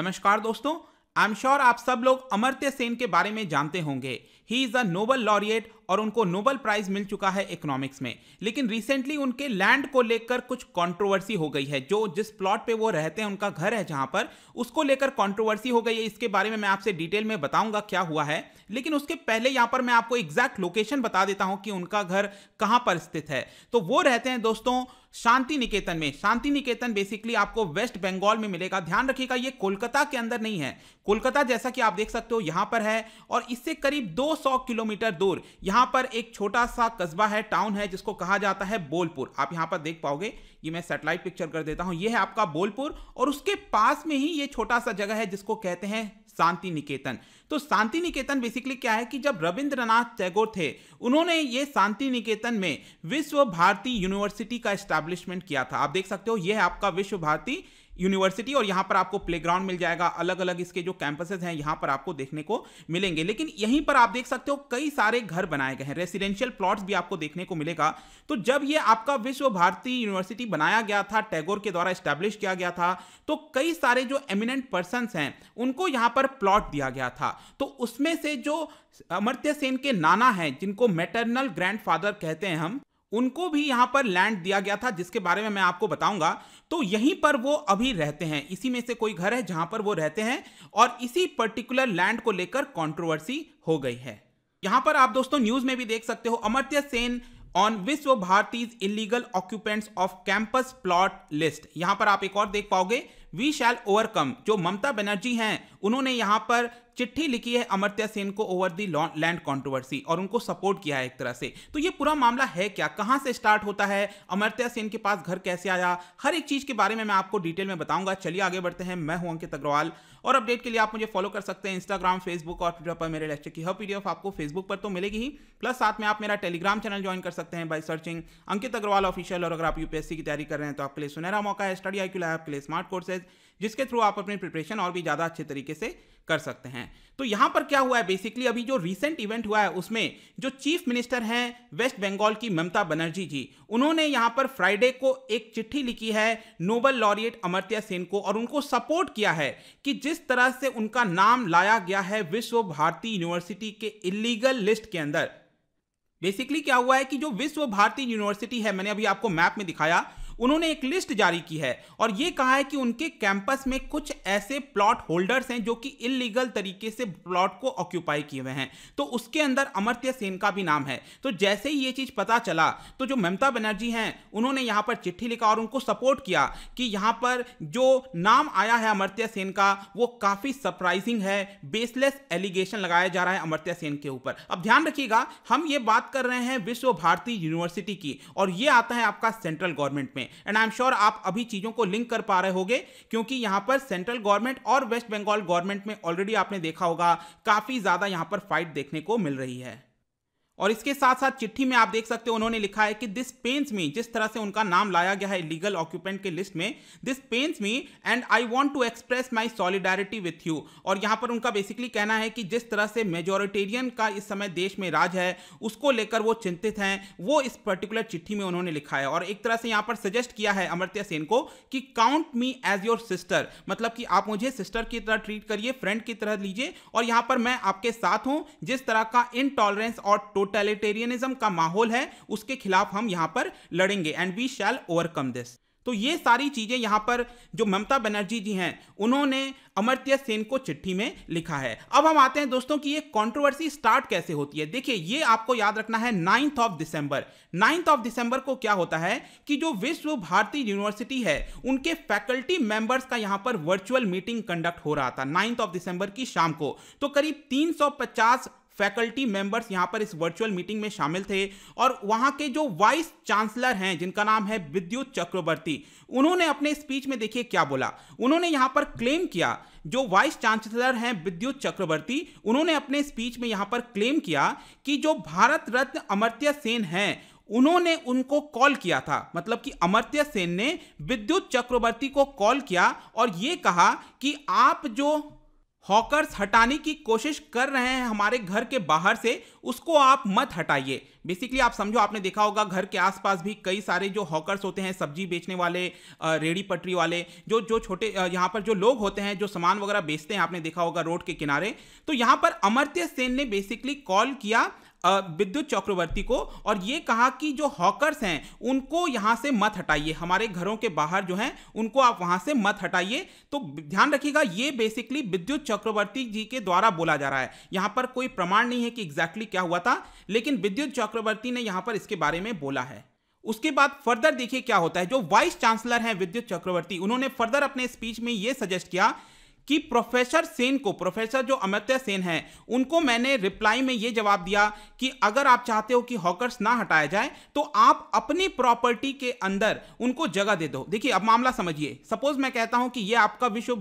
नमस्कार दोस्तों आई am sure आप सब लोग अमर्त्य सेन के बारे में जानते होंगे he is a Nobel laureate और उनको नोबल प्राइज मिल चुका है इकोनॉमिक्स में लेकिन रिसेंटली उनके लैंड को लेकर कुछ कंट्रोवर्सी हो गई है जो जिस प्लॉट पे वो रहते हैं उनका घर है जहां पर उसको लेकर कंट्रोवर्सी हो गई है इसके बारे में मैं आपसे डिटेल में बताऊंगा क्या हुआ है लेकिन उसके पहले यहां पर मैं आपको एग्जैक्ट लोकेशन बता देता हूं कि उनका घर कहां पर स्थित है तो वो रहते हैं दोस्तों शांति निकेतन में शांति निकेतन बेसिकली आपको वेस्ट बंगाल में मिलेगा ध्यान रखिएगा ये कोलकाता के अंदर नहीं है कोलकाता जैसा कि आप देख सकते हो यहां पर है और इससे करीब 200 किलोमीटर दूर यहां पर एक छोटा सा कस्बा है टाउन है जिसको कहा जाता है बोलपुर आप यहां पर देख पाओगे ये मैं सेटेलाइट पिक्चर कर देता हूं यह है आपका बोलपुर और उसके पास में ही ये छोटा सा जगह है जिसको कहते हैं शांति निकेतन तो शांति निकेतन बेसिकली क्या है कि जब रविंद्रनाथ टैगोर थे उन्होंने ये शांति निकेतन में विश्व भारती यूनिवर्सिटी का एस्टैब्लिशमेंट किया था आप देख सकते हो यह आपका विश्व भारती यूनिवर्सिटी और यहाँ पर आपको प्ले मिल जाएगा अलग अलग इसके जो कैंपसेज हैं यहाँ पर आपको देखने को मिलेंगे लेकिन यहीं पर आप देख सकते हो कई सारे घर बनाए गए हैं रेसिडेंशियल प्लॉट्स भी आपको देखने को मिलेगा तो जब ये आपका विश्व भारती यूनिवर्सिटी बनाया गया था टैगोर के द्वारा स्टैब्लिश किया गया था तो कई सारे जो एमिनेंट पर्सन हैं उनको यहाँ पर प्लॉट दिया गया था तो उसमें से जो अमर्त्य सेन के नाना हैं जिनको मेटरनल ग्रैंड कहते हैं हम उनको भी यहां पर लैंड दिया गया था जिसके बारे में मैं आपको बताऊंगा तो यहीं पर वो अभी रहते हैं इसी में से कोई घर है जहां पर वो रहते हैं और इसी पर्टिकुलर लैंड को लेकर कंट्रोवर्सी हो गई है यहां पर आप दोस्तों न्यूज में भी देख सकते हो Amartya Sen on Visva Bharati's illegal occupants of campus plot list यहां पर आप एक और देख पाओगे वी शैल ओवरकम जो ममता बनर्जी हैं उन्होंने यहाँ पर चिट्ठी लिखी है अमर्त्य सेन को ओवर दी लैंड कंट्रोवर्सी और उनको सपोर्ट किया है एक तरह से तो ये पूरा मामला है क्या कहाँ से स्टार्ट होता है अमर्त्य सेन के पास घर कैसे आया हर एक चीज के बारे में मैं आपको डिटेल में बताऊंगा चलिए आगे बढ़ते हैं मैं हूं अंकित अग्रवाल और अपडेट के लिए आप मुझे फॉलो कर सकते हैं इंस्टाग्राम फेसबुक और ट्विटर पर मेरे लेक्चर की हर पीडीएफ आपको फेसबुक पर तो मिलेगी ही प्लस साथ में आप मेरा टेलीग्राम चैनल ज्वाइन कर सकते हैं by searching Ankit Agarwal official और अगर आप यूपीएससी की तैयारी कर रहे हैं तो आपके लिए सुनहरा मौका है स्टडी आई क्यू आपके लिए स्मार्ट कोर्स एक्सरसाइज जिसके थ्रू आप अपनी प्रिपरेशन और भी ज़्यादा अच्छे तरीके से कर सकते हैं तो यहाँ पर क्या हुआ है बेसिकली अभी जो रिसेंट इवेंट हुआ है उसमें जो चीफ मिनिस्टर हैं वेस्ट बंगाल की ममता बनर्जी जी उन्होंने यहाँ पर फ्राइडे को एक चिट्ठी लिखी है नोबल लॉरिएट अमर्त्या सेन को और उनको सपोर्ट किया है कि जिस तरह से उनका नाम लाया गया है विश्व भारती यूनिवर्सिटी के इलीगल लिस्ट के अंदर बेसिकली क्या हुआ है कि जो विश्व भारती यूनिवर्सिटी है मैंने अभी आपको मैप में दिखाया उन्होंने एक लिस्ट जारी की है और ये कहा है कि उनके कैंपस में कुछ ऐसे प्लॉट होल्डर्स हैं जो कि इलीगल तरीके से प्लॉट को ऑक्यूपाई किए हुए हैं तो उसके अंदर अमर्त्य सेन का भी नाम है तो जैसे ही ये चीज पता चला तो जो ममता बनर्जी हैं उन्होंने यहाँ पर चिट्ठी लिखा और उनको सपोर्ट किया कि यहाँ पर जो नाम आया है अमर्त्य सेन का वो काफी सरप्राइजिंग है बेसलेस एलिगेशन लगाया जा रहा है अमर्त्य सेन के ऊपर अब ध्यान रखिएगा हम ये बात कर रहे हैं विश्व भारती यूनिवर्सिटी की और ये आता है आपका सेंट्रल गवर्नमेंट में एंड आई एम श्योर आप अभी चीज़ों को लिंक कर पा रहे होगे क्योंकि यहां पर सेंट्रल गवर्नमेंट और वेस्ट बंगाल गवर्नमेंट में ऑलरेडी आपने देखा होगा काफ़ी ज़्यादा यहां पर फाइट देखने को मिल रही है और इसके साथ साथ चिट्ठी में आप देख सकते हो उन्होंने लिखा है कि दिस पेंस मी जिस तरह से उनका नाम लाया गया है लीगल ऑक्यूपेंट के लिस्ट में this pains me and I want to express my solidarity with you और यहां पर उनका बेसिकली कहना है कि जिस तरह से मेजोरिटेरियन का इस समय देश में राज है उसको लेकर वो चिंतित हैं वो इस पर्टिकुलर चिट्ठी में उन्होंने लिखा है और एक तरह से यहाँ पर सजेस्ट किया है अमृत्या सेन को कि count me as your sister मतलब कि आप मुझे सिस्टर की तरह ट्रीट करिए फ्रेंड की तरह लीजिए और यहाँ पर मैं आपके साथ हूँ जिस तरह का इनटॉलरेंस और टोट टोटलिटेरियनिज्म का माहौल है उसके खिलाफ हम यहाँ पर लड़ेंगे and we shall overcome this तो ये सारी चीजें यहां पर जो ममता बनर्जी जी हैं उन्होंने अमर्त्य सेन को चिट्ठी में लिखा है अब हम आते हैं दोस्तों कि ये कंट्रोवर्सी स्टार्ट कैसे होती है देखिए ये आपको याद रखना है ninth of December ninth of December को क्या होता है कि जो विश्व भारती यूनिवर्सिटी है उनके फैकल्टी मेंबर्स का यहां पर वर्चुअल मीटिंग कंडक्ट हो रहा था नाइन्थ ऑफ दिसंबर की शाम को तो करीब तीन फैकल्टी मेंबर्स यहां पर इस वर्चुअल मीटिंग में शामिल थे और वहां के जो वाइस चांसलर हैं जिनका नाम है विद्युत चक्रवर्ती उन्होंने अपने स्पीच में देखिए क्या बोला उन्होंने यहां पर क्लेम किया जो वाइस चांसलर हैं विद्युत चक्रवर्ती उन्होंने अपने स्पीच में यहां पर क्लेम किया कि जो भारत रत्न अमर्त्य सेन हैं उन्होंने उनको कॉल किया था मतलब कि अमर्त्य सेन ने विद्युत चक्रवर्ती को कॉल किया और ये कहा कि आप जो हॉकर्स हटाने की कोशिश कर रहे हैं हमारे घर के बाहर से उसको आप मत हटाइए बेसिकली आप समझो आपने देखा होगा घर के आसपास भी कई सारे जो हॉकर्स होते हैं सब्जी बेचने वाले रेड़ी पटरी वाले जो जो छोटे यहाँ पर जो लोग होते हैं जो सामान वगैरह बेचते हैं आपने देखा होगा रोड के किनारे तो यहाँ पर अमर्त्य सेन ने बेसिकली कॉल किया विद्युत चक्रवर्ती को और ये कहा कि जो हॉकर्स हैं उनको यहाँ से मत हटाइए हमारे घरों के बाहर जो हैं उनको आप वहाँ से मत हटाइए तो ध्यान रखिएगा ये बेसिकली विद्युत चक्रवर्ती जी के द्वारा बोला जा रहा है यहाँ पर कोई प्रमाण नहीं है कि एग्जैक्टली क्या हुआ था लेकिन विद्युत चक्रवर्ती ने यहाँ पर इसके बारे में बोला है उसके बाद फर्दर देखिए क्या होता है जो वाइस चांसलर हैं विद्युत चक्रवर्ती उन्होंने फर्दर अपने स्पीच में यह सजेस्ट किया कि प्रोफेसर सेन को प्रोफेसर जो अमित्य सेन है उनको मैंने रिप्लाई में यह जवाब दिया कि अगर आप चाहते हो कि हॉकर्स ना हटाया जाए तो आप अपनी प्रॉपर्टी के अंदर उनको जगह दे दो देखिए अब मामला समझिए सपोज मैं कहता हूं कि यह आपका विश्व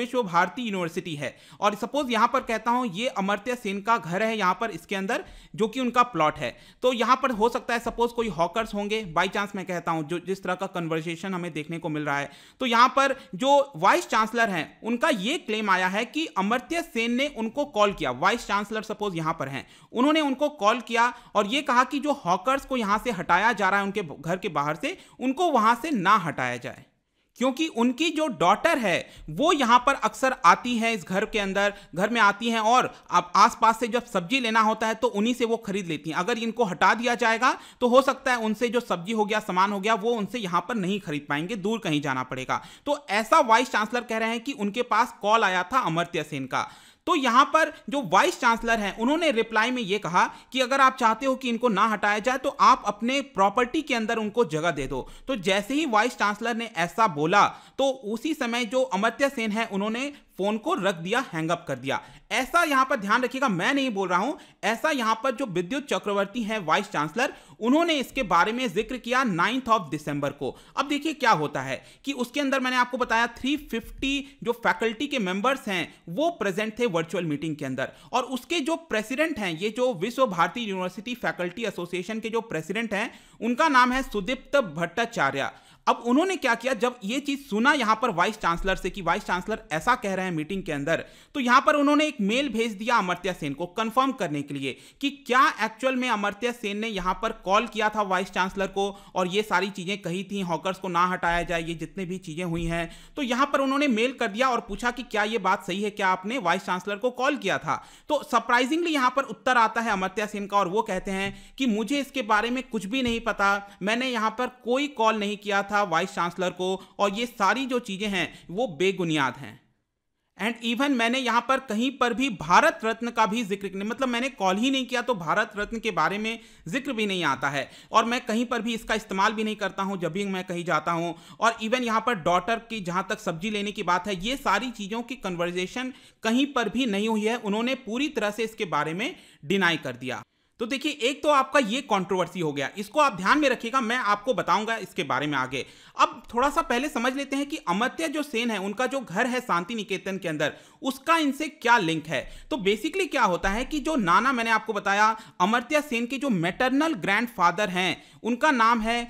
विश्व भारती यूनिवर्सिटी है और सपोज यहां पर कहता हूं ये अमर्त्य सेन का घर है यहां पर इसके अंदर जो कि उनका प्लॉट है तो यहां पर हो सकता है सपोज कोई हॉकर्स होंगे बाई चांस मैं कहता हूं जो जिस तरह का कन्वर्सेशन हमें देखने को मिल रहा है तो यहां पर जो वाइस चांसलर हैं उनका ये यह क्लेम आया है कि अमर्त्य सेन ने उनको कॉल किया वाइस चांसलर सपोज यहां पर हैं उन्होंने उनको कॉल किया और यह कहा कि जो हॉकर्स को यहां से हटाया जा रहा है उनके घर के बाहर से उनको वहां से ना हटाया जाए क्योंकि उनकी जो डॉटर है वो यहाँ पर अक्सर आती है इस घर के अंदर घर में आती हैं और अब आसपास से जब सब्जी लेना होता है तो उन्हीं से वो खरीद लेती हैं अगर इनको हटा दिया जाएगा तो हो सकता है उनसे जो सब्जी हो गया सामान हो गया वो उनसे यहाँ पर नहीं खरीद पाएंगे दूर कहीं जाना पड़ेगा तो ऐसा वाइस चांसलर कह रहे हैं कि उनके पास कॉल आया था अमर्त्य सेन का तो यहां पर जो वाइस चांसलर हैं उन्होंने रिप्लाई में यह कहा कि अगर आप चाहते हो कि इनको ना हटाया जाए तो आप अपने प्रॉपर्टी के अंदर उनको जगह दे दो तो जैसे ही वाइस चांसलर ने ऐसा बोला तो उसी समय जो अमर्त्य सेन है उन्होंने फोन को रख दिया हैंग अप कर दिया ऐसा यहां पर ध्यान रखिएगा मैं नहीं बोल रहा हूं ऐसा यहां पर जो विद्युत चक्रवर्ती हैं वाइस चांसलर उन्होंने इसके बारे में जिक्र किया नाइन्थ ऑफ दिसंबर को अब देखिए क्या होता है कि उसके अंदर मैंने आपको बताया 350 जो फैकल्टी के मेंबर्स हैं वो प्रेजेंट थे वर्चुअल मीटिंग के अंदर और उसके जो प्रेसिडेंट हैं ये जो विश्व भारती यूनिवर्सिटी फैकल्टी एसोसिएशन के जो प्रेसिडेंट हैं उनका नाम है सुदीप्त भट्टाचार्य अब उन्होंने क्या किया जब ये चीज सुना यहां पर वाइस चांसलर से कि वाइस चांसलर ऐसा कह रहे हैं मीटिंग के अंदर तो यहां पर उन्होंने एक मेल भेज दिया अमर्त्या सेन को कंफर्म करने के लिए कि क्या एक्चुअल में अमर्त्या सेन ने यहां पर कॉल किया था वाइस चांसलर को और ये सारी चीजें कही थी हॉकर्स को ना हटाया जाए ये जितने भी चीजें हुई हैं तो यहां पर उन्होंने मेल कर दिया और पूछा कि क्या ये बात सही है क्या आपने वाइस चांसलर को कॉल किया था तो सरप्राइजिंगली यहां पर उत्तर आता है अमर्त्या सेन का और वो कहते हैं कि मुझे इसके बारे में कुछ भी नहीं पता मैंने यहां पर कोई कॉल नहीं किया था था वाइस चांसलर को और ये सारी जो चीज़ें हैं वो बेबुनियाद हैं एंड इवन मैंने यहाँ पर कहीं पर भी भारत रत्न का भी जिक्र नहीं मतलब मैंने कॉल ही नहीं किया तो भारत रत्न के बारे में जिक्र भी नहीं आता है और मैं कहीं पर भी इसका इस्तेमाल भी नहीं करता हूँ जब भी मैं कहीं जाता हूँ और इवन यहाँ पर डॉटर की जहाँ तक सब्जी लेने की बात है ये सारी चीज़ों की कन्वर्जेशन कहीं पर भी नहीं हुई है उन्होंने पूरी तरह से इसके बारे में डिनाई कर दिया तो देखिए एक तो आपका ये कंट्रोवर्सी हो गया इसको आप ध्यान में रखिएगा मैं आपको बताऊंगा इसके बारे में आगे अब थोड़ा सा पहले समझ लेते हैं कि अमर्त्य जो सेन है उनका जो घर है शांति निकेतन के अंदर उसका इनसे क्या लिंक है तो बेसिकली क्या होता है कि जो नाना मैंने आपको बताया अमर्त्या सेन के जो मेटरनल ग्रैंड हैं उनका नाम है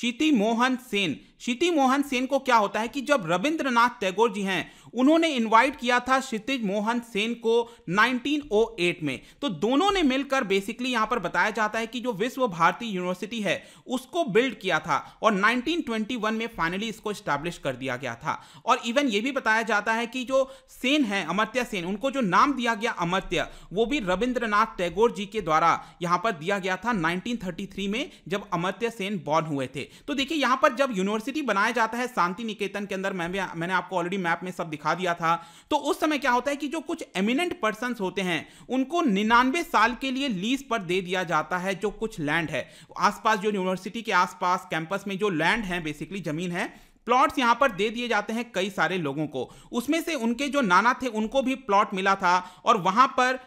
शीति मोहन सेन शीति मोहन सेन को क्या होता है कि जब रविंद्रनाथ टैगोर जी हैं उन्होंने इनवाइट किया था क्षितिज मोहन सेन को 1908 में तो दोनों ने मिलकर बेसिकली यहां पर बताया जाता है कि जो विश्व भारती यूनिवर्सिटी है उसको बिल्ड किया था और 1921 में फाइनली इसको स्टैब्लिश कर दिया गया था और इवन ये भी बताया जाता है कि जो सेन है अमर्त्य सेन उनको जो नाम दिया गया अमर्त्य वो भी रविंद्रनाथ टैगोर जी के द्वारा यहां पर दिया गया था 1933 में जब अमर्त्य सेन बॉर्न हुए थे तो देखिए यहां पर जब यूनिवर्सिटी बनाया जाता है शांति निकेतन के अंदर मैं भी मैंने आपको ऑलरेडी मैप में सब दिखा दिखा दिया था तो उस समय क्या होता है कि जो कुछ एमिनेंट पर्सन होते हैं उनको निन्यानवे साल के लिए लीज पर दे दिया जाता है जो कुछ लैंड है आसपास जो यूनिवर्सिटी के आसपास कैंपस में जो लैंड है बेसिकली जमीन है प्लॉट्स यहां पर दे दिए जाते हैं कई सारे लोगों को उसमें से उनके जो नाना थे उनको भी प्लॉट मिला था और वहां पर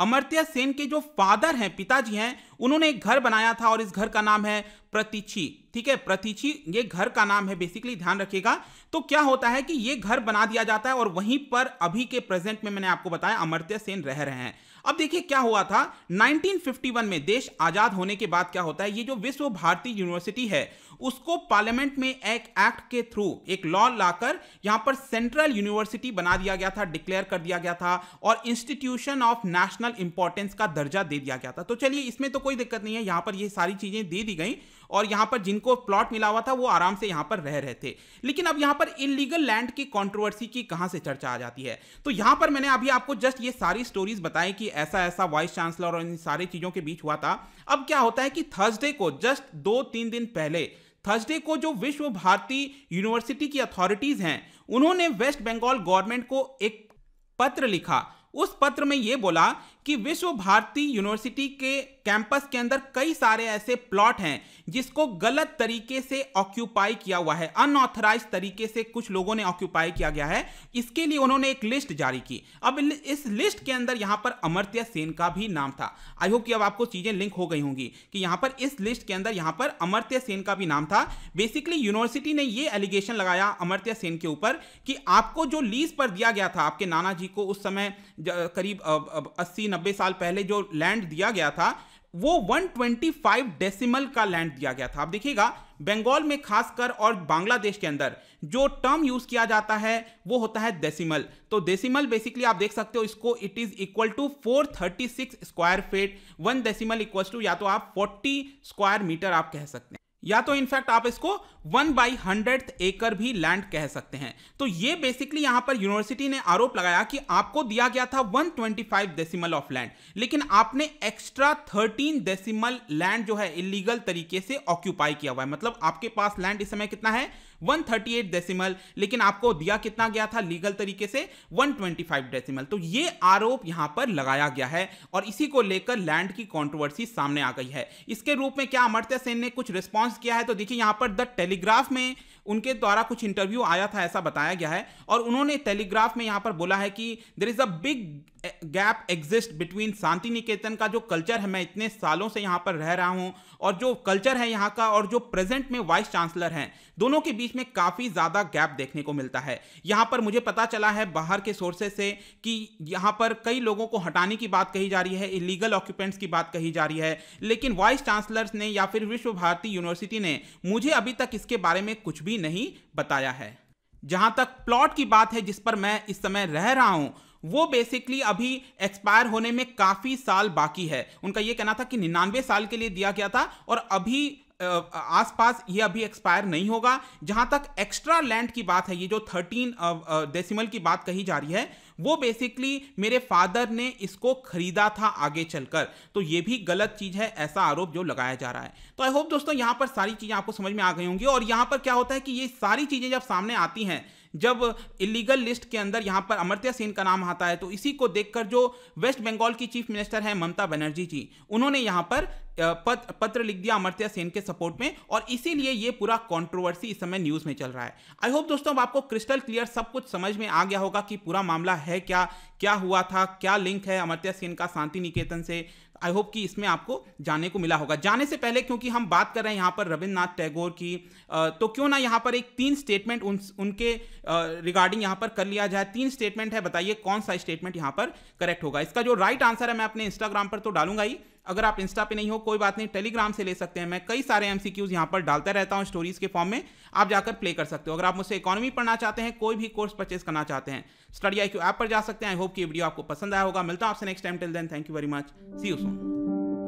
अमर्त्य सेन के जो फादर हैं पिताजी हैं उन्होंने एक घर बनाया था और इस घर का नाम है प्रतीक्षी ठीक है प्रतिची ये घर का नाम है बेसिकली ध्यान रखिएगा तो क्या होता है कि ये घर बना दिया जाता है और वहीं पर अभी के प्रेजेंट में मैंने आपको बताया अमर्त्य सेन रह रहे हैं अब देखिए क्या हुआ था 1951 में देश आजाद होने के बाद क्या होता है ये जो विश्व भारती यूनिवर्सिटी है उसको पार्लियामेंट में एक एक्ट के थ्रू एक लॉ लाकर यहां पर सेंट्रल यूनिवर्सिटी बना दिया गया था डिक्लेयर कर दिया गया था और इंस्टीट्यूशन ऑफ नेशनल इंपॉर्टेंस का दर्जा दे दिया गया था तो चलिए इसमें तो कोई दिक्कत नहीं है यहां पर ये सारी चीजें दे दी गई और यहां पर जिनको प्लॉट मिला हुआ था वो आराम से यहां पर रह रहे थे लेकिन अब यहां पर इलीगल लैंड की कॉन्ट्रोवर्सी की कहां से चर्चा आ जाती है तो यहां पर मैंने अभी आपको जस्ट ये सारी स्टोरीज बताई कि ऐसा ऐसा वाइस चांसलर और इन सारी चीज़ों के बीच हुआ था अब क्या होता है कि थर्सडे को जस्ट दो तीन दिन पहले थर्सडे को जो विश्व भारती यूनिवर्सिटी की अथॉरिटीज़ हैं उन्होंने वेस्ट बंगाल गवर्नमेंट को एक पत्र लिखा उस पत्र में यह बोला कि विश्व भारती यूनिवर्सिटी के कैंपस के अंदर कई सारे ऐसे प्लॉट हैं जिसको गलत तरीके से ऑक्यूपाई किया हुआ है अनऑथराइज तरीके से कुछ लोगों ने ऑक्यूपाई किया गया है इसके लिए उन्होंने एक लिस्ट जारी की अब इस लिस्ट के अंदर यहां पर अमर्त्य सेन का भी नाम था आई होप कि अब आपको चीजें लिंक हो गई होंगी कि यहां पर इस लिस्ट के अंदर यहां पर अमर्त्य सेन का भी नाम था बेसिकली यूनिवर्सिटी ने यह एलिगेशन लगाया अमर्त्य सेन के ऊपर कि आपको जो लीज पर दिया गया था आपके नाना जी को उस समय करीब अस्सी नब्बे साल पहले जो लैंड दिया गया था वो 125 डेसिमल का लैंड दिया गया था आप देखिएगा बंगाल में खासकर और बांग्लादेश के अंदर जो टर्म यूज किया जाता है वो होता है डेसिमल तो डेसिमल बेसिकली आप देख सकते हो इसको it is equal to 436 square feet one decimal equal to या तो आप 40 स्क्वायर मीटर आप कह सकते हैं या तो इनफैक्ट आप इसको वन बाई हंड्रेड एकर भी लैंड कह सकते हैं तो ये बेसिकली यहां पर यूनिवर्सिटी ने आरोप लगाया कि आपको दिया गया था 125 डेसिमल ऑफ लैंड लेकिन आपने एक्स्ट्रा 13 डेसिमल लैंड जो है इलीगल तरीके से ऑक्यूपाई किया हुआ है मतलब आपके पास लैंड इस समय कितना है एट डेसिमल लेकिन आपको दिया कितना गया था लीगल तरीके से 125 डेसिमल तो ये आरोप यहां पर लगाया गया है और इसी को लेकर लैंड की कंट्रोवर्सी सामने आ गई है इसके रूप में क्या अमर्त्य सेन ने कुछ रिस्पॉन्स किया है तो देखिए यहां पर द टेलीग्राफ में उनके द्वारा कुछ इंटरव्यू आया था ऐसा बताया गया है और उन्होंने टेलीग्राफ में यहां पर बोला है कि there is a big gap exist between Santiniketan का जो कल्चर है मैं इतने सालों से यहाँ पर रह रहा हूँ और जो कल्चर है यहाँ का और जो प्रेजेंट में वाइस चांसलर हैं दोनों के बीच में काफ़ी ज़्यादा गैप देखने को मिलता है यहाँ पर मुझे पता चला है बाहर के सोर्सेज से कि यहाँ पर कई लोगों को हटाने की बात कही जा रही है इलीगल ऑक्यूपेंट्स की बात कही जा रही है लेकिन वाइस चांसलर्स ने या फिर विश्व भारती यूनिवर्सिटी ने मुझे अभी तक इसके बारे में कुछ भी नहीं बताया है जहाँ तक प्लॉट की बात है जिस पर मैं इस समय रह रहा हूँ वो बेसिकली अभी एक्सपायर होने में काफ़ी साल बाकी है उनका ये कहना था कि निन्यानवे साल के लिए दिया गया था और अभी आसपास ये अभी एक्सपायर नहीं होगा जहां तक एक्स्ट्रा लैंड की बात है ये जो थर्टीन डेसिमल की बात कही जा रही है वो बेसिकली मेरे फादर ने इसको खरीदा था आगे चलकर तो ये भी गलत चीज है ऐसा आरोप जो लगाया जा रहा है तो आई होप दोस्तों यहां पर सारी चीजें आपको समझ में आ गई होंगी और यहां पर क्या होता है कि ये सारी चीजें जब सामने आती हैं जब इलीगल लिस्ट के अंदर यहाँ पर अमर्त्य सेन का नाम आता है तो इसी को देखकर जो वेस्ट बंगाल की चीफ मिनिस्टर हैं ममता बनर्जी जी उन्होंने यहाँ पर पत, पत्र लिख दिया अमर्त्य सेन के सपोर्ट में और इसीलिए ये पूरा कंट्रोवर्सी इस समय न्यूज में चल रहा है आई होप दोस्तों अब आपको क्रिस्टल क्लियर सब कुछ समझ में आ गया होगा कि पूरा मामला है क्या क्या हुआ था क्या लिंक है अमर्त्य सेन का शांति निकेतन से आई होप कि इसमें आपको जाने को मिला होगा जाने से पहले क्योंकि हम बात कर रहे हैं यहाँ पर रविन्द्रनाथ टैगोर की तो क्यों ना यहाँ पर एक तीन स्टेटमेंट उन उनके रिगार्डिंग यहाँ पर कर लिया जाए तीन स्टेटमेंट है बताइए कौन सा स्टेटमेंट यहाँ पर करेक्ट होगा इसका जो राइट आंसर है मैं अपने इंस्टाग्राम पर तो डालूंगा ही अगर आप इंस्टा पे नहीं हो कोई बात नहीं टेलीग्राम से ले सकते हैं मैं कई सारे एम सी क्यूज यहाँ पर डालता रहता हूँ स्टोरीज के फॉर्म में आप जाकर प्ले कर सकते हो अगर आप मुझसे इकोनॉमी पढ़ना चाहते हैं कोई भी कोर्स परचेस करना चाहते हैं स्टडी आई क्यू ऐप पर जा सकते हैं आई होप कि वीडियो आपको पसंद आया होगा मिलता हूं आपसे next time till then thank you very much see you soon